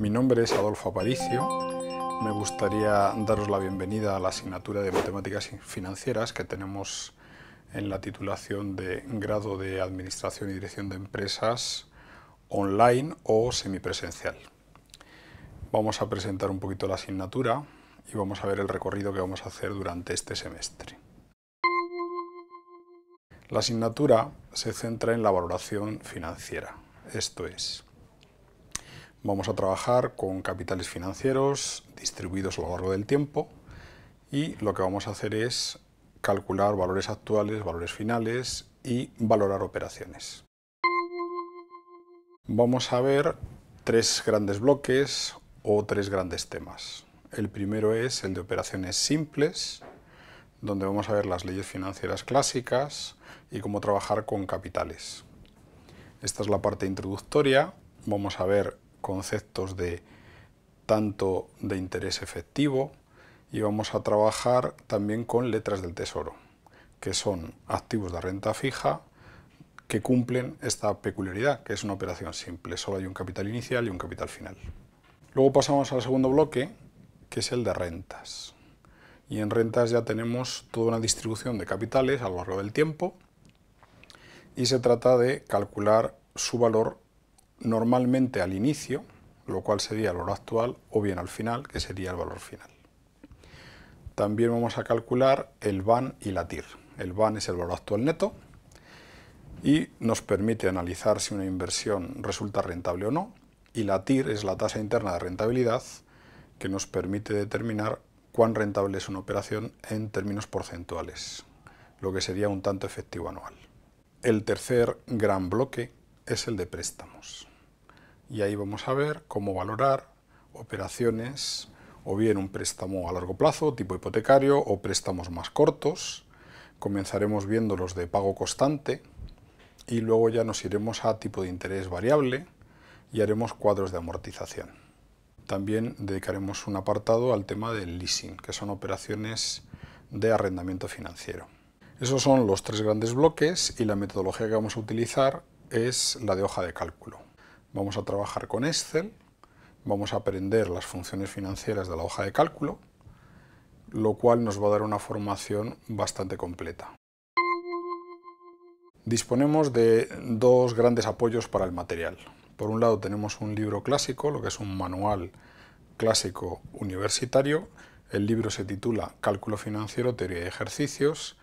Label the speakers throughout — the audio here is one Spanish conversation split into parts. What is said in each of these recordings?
Speaker 1: Mi nombre es Adolfo Aparicio. Me gustaría daros la bienvenida a la asignatura de Matemáticas Financieras que tenemos en la titulación de Grado de Administración y Dirección de Empresas online o semipresencial. Vamos a presentar un poquito la asignatura y vamos a ver el recorrido que vamos a hacer durante este semestre. La asignatura se centra en la valoración financiera, esto es, Vamos a trabajar con capitales financieros distribuidos a lo largo del tiempo y lo que vamos a hacer es calcular valores actuales, valores finales y valorar operaciones. Vamos a ver tres grandes bloques o tres grandes temas. El primero es el de operaciones simples, donde vamos a ver las leyes financieras clásicas y cómo trabajar con capitales. Esta es la parte introductoria. Vamos a ver conceptos de tanto de interés efectivo y vamos a trabajar también con letras del tesoro, que son activos de renta fija que cumplen esta peculiaridad, que es una operación simple, solo hay un capital inicial y un capital final. Luego pasamos al segundo bloque, que es el de rentas. Y en rentas ya tenemos toda una distribución de capitales a lo largo del tiempo y se trata de calcular su valor normalmente al inicio, lo cual sería el valor actual, o bien al final, que sería el valor final. También vamos a calcular el VAN y la TIR. El VAN es el valor actual neto y nos permite analizar si una inversión resulta rentable o no, y la TIR es la tasa interna de rentabilidad que nos permite determinar cuán rentable es una operación en términos porcentuales, lo que sería un tanto efectivo anual. El tercer gran bloque es el de préstamos y ahí vamos a ver cómo valorar operaciones o bien un préstamo a largo plazo, tipo hipotecario, o préstamos más cortos. Comenzaremos viendo los de pago constante y luego ya nos iremos a tipo de interés variable y haremos cuadros de amortización. También dedicaremos un apartado al tema del leasing, que son operaciones de arrendamiento financiero. Esos son los tres grandes bloques y la metodología que vamos a utilizar es la de hoja de cálculo. Vamos a trabajar con Excel, vamos a aprender las funciones financieras de la hoja de cálculo, lo cual nos va a dar una formación bastante completa. Disponemos de dos grandes apoyos para el material. Por un lado tenemos un libro clásico, lo que es un manual clásico universitario. El libro se titula Cálculo financiero, teoría y ejercicios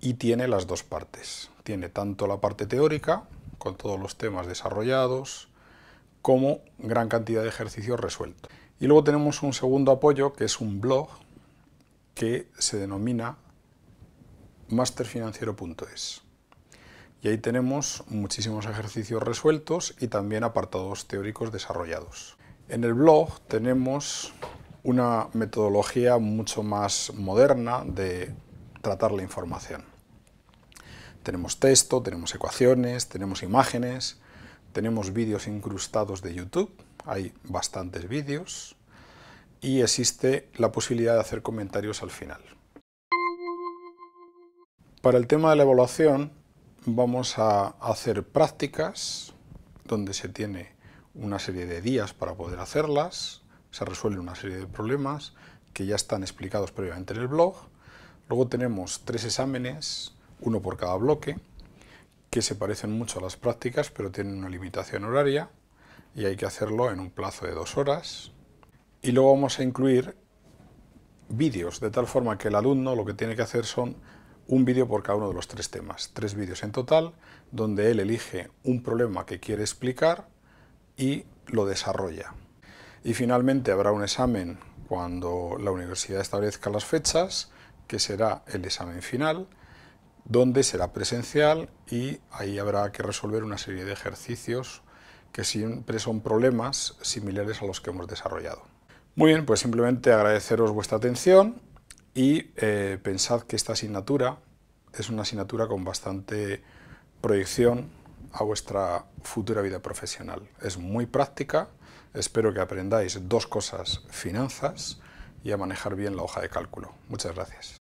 Speaker 1: y tiene las dos partes. Tiene tanto la parte teórica con todos los temas desarrollados, como gran cantidad de ejercicios resueltos. Y luego tenemos un segundo apoyo, que es un blog, que se denomina masterfinanciero.es. Y ahí tenemos muchísimos ejercicios resueltos y también apartados teóricos desarrollados. En el blog tenemos una metodología mucho más moderna de tratar la información. Tenemos texto, tenemos ecuaciones, tenemos imágenes, tenemos vídeos incrustados de YouTube, hay bastantes vídeos y existe la posibilidad de hacer comentarios al final. Para el tema de la evaluación vamos a hacer prácticas donde se tiene una serie de días para poder hacerlas, se resuelven una serie de problemas que ya están explicados previamente en el blog. Luego tenemos tres exámenes uno por cada bloque, que se parecen mucho a las prácticas, pero tienen una limitación horaria y hay que hacerlo en un plazo de dos horas. Y luego vamos a incluir vídeos, de tal forma que el alumno lo que tiene que hacer son un vídeo por cada uno de los tres temas, tres vídeos en total, donde él elige un problema que quiere explicar y lo desarrolla. Y finalmente habrá un examen cuando la universidad establezca las fechas, que será el examen final, donde será presencial y ahí habrá que resolver una serie de ejercicios que siempre son problemas similares a los que hemos desarrollado. Muy bien, pues simplemente agradeceros vuestra atención y eh, pensad que esta asignatura es una asignatura con bastante proyección a vuestra futura vida profesional. Es muy práctica, espero que aprendáis dos cosas, finanzas y a manejar bien la hoja de cálculo. Muchas gracias.